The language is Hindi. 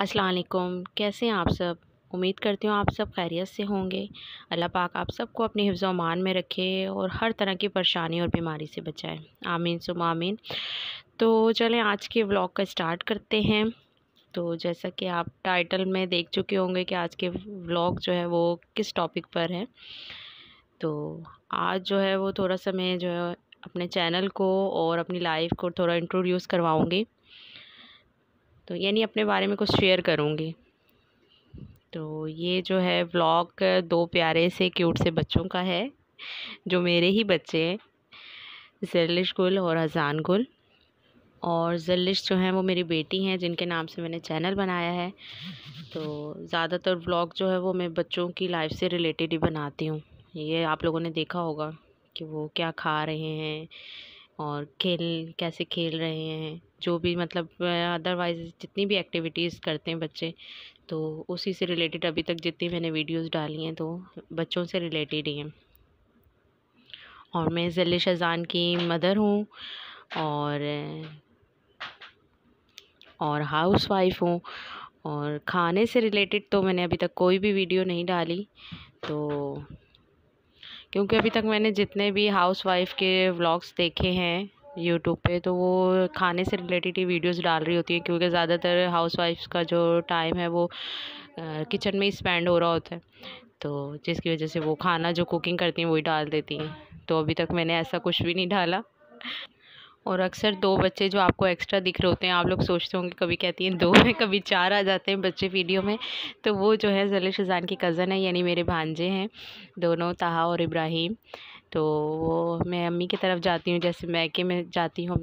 असलकुम कैसे हैं आप सब उम्मीद करती हूँ आप सब खैरियत से होंगे अल्लाह पाक आप सबको अपने हिफ्ज़ मान में रखे और हर तरह की परेशानी और बीमारी से बचाए आमीन सुम आमीन तो चलें आज के व्लॉग का स्टार्ट करते हैं तो जैसा कि आप टाइटल में देख चुके होंगे कि आज के व्लॉग जो है वो किस टॉपिक पर है तो आज जो है वो थोड़ा सा मैं जो है अपने चैनल को और अपनी लाइफ को थोड़ा इंट्रोड्यूस करवाऊँगी तो यानी अपने बारे में कुछ शेयर करूँगी तो ये जो है ब्लॉग दो प्यारे से क्यूट से बच्चों का है जो मेरे ही बच्चे हैं जरलिश गुल और हजान गुल और जरलिश जो हैं वो मेरी बेटी हैं जिनके नाम से मैंने चैनल बनाया है तो ज़्यादातर व्लॉग जो है वो मैं बच्चों की लाइफ से रिलेटेड ही बनाती हूँ ये आप लोगों ने देखा होगा कि वो क्या खा रहे हैं और खेल कैसे खेल रहे हैं जो भी मतलब अदरवाइज़ जितनी भी एक्टिविटीज़ करते हैं बच्चे तो उसी से रिलेटेड अभी तक जितनी मैंने वीडियोस डाली हैं तो बच्चों से रिलेटेड ही हैं और मैं जल शजान की मदर हूँ और और हाउस वाइफ हूँ और खाने से रिलेटेड तो मैंने अभी तक कोई भी वीडियो नहीं डाली तो क्योंकि अभी तक मैंने जितने भी हाउस वाइफ के व्लॉग्स देखे हैं यूट्यूब पे तो वो खाने से रिलेटेड ही वीडियोस डाल रही होती है क्योंकि ज़्यादातर हाउस का जो टाइम है वो किचन में ही स्पेंड हो रहा होता है तो जिसकी वजह से वो खाना जो कुकिंग करती हैं वही डाल देती हैं तो अभी तक मैंने ऐसा कुछ भी नहीं डाला और अक्सर दो बच्चे जो आपको एक्स्ट्रा दिख रहे होते हैं आप लोग सोचते होंगे कभी कहती हैं दो में कभी चार आ जाते हैं बच्चे वीडियो में तो वो जो है जले शजान की कज़न है यानी मेरे भांजे हैं दोनों ताहा और इब्राहिम तो वो मैं अम्मी की तरफ जाती हूँ जैसे मैके में जाती हूँ